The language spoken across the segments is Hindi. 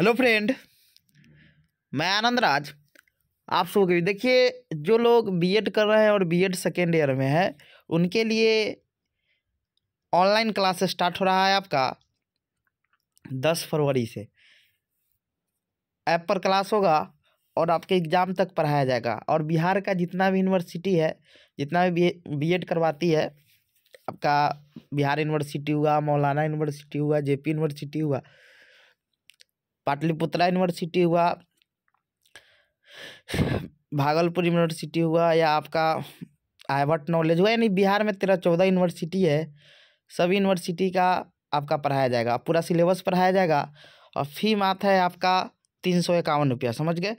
हेलो फ्रेंड मैं आनंद राज आप सबके देखिए जो लोग बीएड कर रहे हैं और बीएड सेकेंड ईयर में है उनके लिए ऑनलाइन क्लास स्टार्ट हो रहा है आपका दस फरवरी से ऐप पर क्लास होगा और आपके एग्ज़ाम तक पढ़ाया जाएगा और बिहार का जितना भी यूनिवर्सिटी है जितना भी बी एड करवाती है आपका बिहार यूनिवर्सिटी हुआ मौलाना यूनिवर्सिटी हुआ जेपी यूनिवर्सिटी हुआ पाटलिपुत्रा यूनिवर्सिटी हुआ भागलपुर यूनिवर्सिटी हुआ या आपका आईवट नॉलेज हुआ यानी बिहार में तेरह चौदह यूनिवर्सिटी है सभी यूनिवर्सिटी का आपका पढ़ाया जाएगा पूरा सिलेबस पढ़ाया जाएगा और फी मात्र है आपका तीन सौ इक्यावन रुपया समझ गए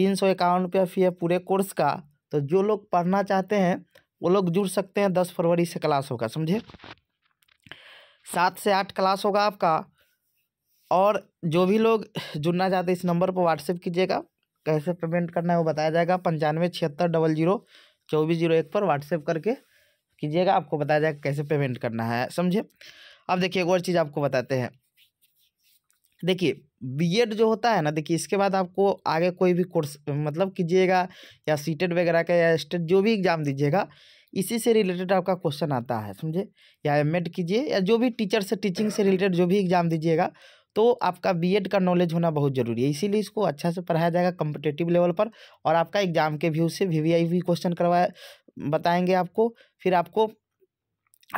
तीन सौ इक्यावन रुपया फी है पूरे कोर्स का तो जो लोग पढ़ना चाहते हैं वो लोग जुड़ सकते हैं दस फरवरी से क्लास होगा समझे सात से आठ क्लास होगा आपका और जो भी लोग जुड़ना चाहते हैं इस नंबर पर व्हाट्सएप कीजिएगा कैसे पेमेंट करना है वो बताया जाएगा पंचानवे छिहत्तर डबल जीरो चौबीस जीरो एक पर व्हाट्सएप करके कीजिएगा आपको बताया जाएगा कैसे पेमेंट करना है समझे अब देखिए एक और चीज़ आपको बताते हैं देखिए बीएड जो होता है ना देखिए इसके बाद आपको आगे कोई भी कोर्स मतलब कीजिएगा या सीटेड e वगैरह का या स्टेट e जो भी एग्ज़ाम दीजिएगा इसी से रिलेटेड आपका क्वेश्चन आता है समझे या एम कीजिए या जो भी टीचर से टीचिंग से रिलेटेड जो भी एग्ज़ाम दीजिएगा तो आपका बीएड का नॉलेज होना बहुत ज़रूरी है इसीलिए इसको अच्छा से पढ़ाया जाएगा कम्पिटेटिव लेवल पर और आपका एग्जाम के व्यू से वी वी क्वेश्चन करवाया बताएंगे आपको फिर आपको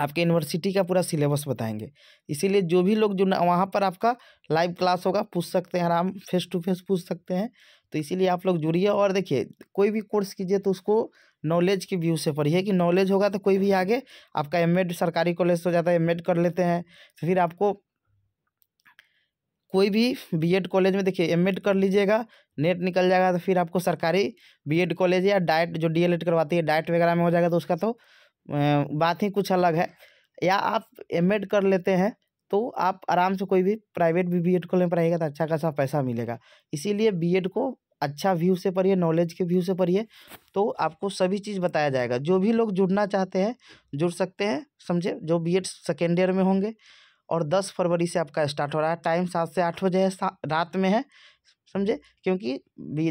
आपके यूनिवर्सिटी का पूरा सिलेबस बताएंगे इसीलिए जो भी लोग जो वहाँ पर आपका लाइव क्लास होगा पूछ सकते हैं आराम फेस टू फेस पूछ सकते हैं तो इसीलिए आप लोग जुड़िए और देखिए कोई भी कोर्स कीजिए तो उसको नॉलेज के व्यू से पढ़िए कि नॉलेज होगा तो कोई भी आगे आपका एम सरकारी कॉलेज हो जाता है एम कर लेते हैं तो फिर आपको कोई भी बीएड कॉलेज में देखिए एमएड कर लीजिएगा नेट निकल जाएगा तो फिर आपको सरकारी बीएड कॉलेज या डाइट जो डीएलएड करवाती है डाइट वगैरह में हो जाएगा तो उसका तो बात ही कुछ अलग है या आप एमएड कर लेते हैं तो आप आराम से कोई भी प्राइवेट भी बी कॉलेज में पढ़ाएगा तो अच्छा खासा पैसा मिलेगा इसीलिए बी को अच्छा व्यू से पढ़िए नॉलेज के व्यू से पढ़िए तो आपको सभी चीज़ बताया जाएगा जो भी लोग जुड़ना चाहते हैं जुड़ सकते हैं समझे जो बी एड सेकेंड ईयर में होंगे और दस फरवरी से आपका स्टार्ट हो रहा है टाइम सात से आठ बजे है रात में है समझे क्योंकि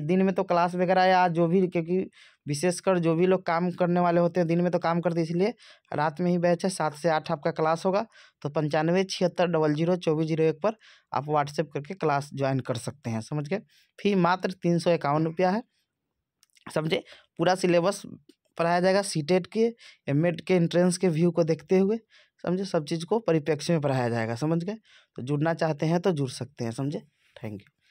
दिन में तो क्लास वगैरह या जो भी क्योंकि विशेषकर जो भी लोग काम करने वाले होते हैं दिन में तो काम करते इसलिए रात में ही बैच है सात से आठ आपका क्लास होगा तो पंचानवे छिहत्तर डबल जीरो चौबीस जीरो एक पर आप व्हाट्सएप करके क्लास ज्वाइन कर सकते हैं समझ के फी मात्र तीन सौ इक्यावन रुपया है समझे पूरा सिलेबस पढ़ाया जाएगा सी टेट के एम एड के एंट्रेंस के व्यू को देखते हुए समझे सब चीज़ को परिप्रेक्ष्य में पढ़ाया जाएगा समझ गए तो जुड़ना चाहते हैं तो जुड़ सकते हैं समझे थैंक यू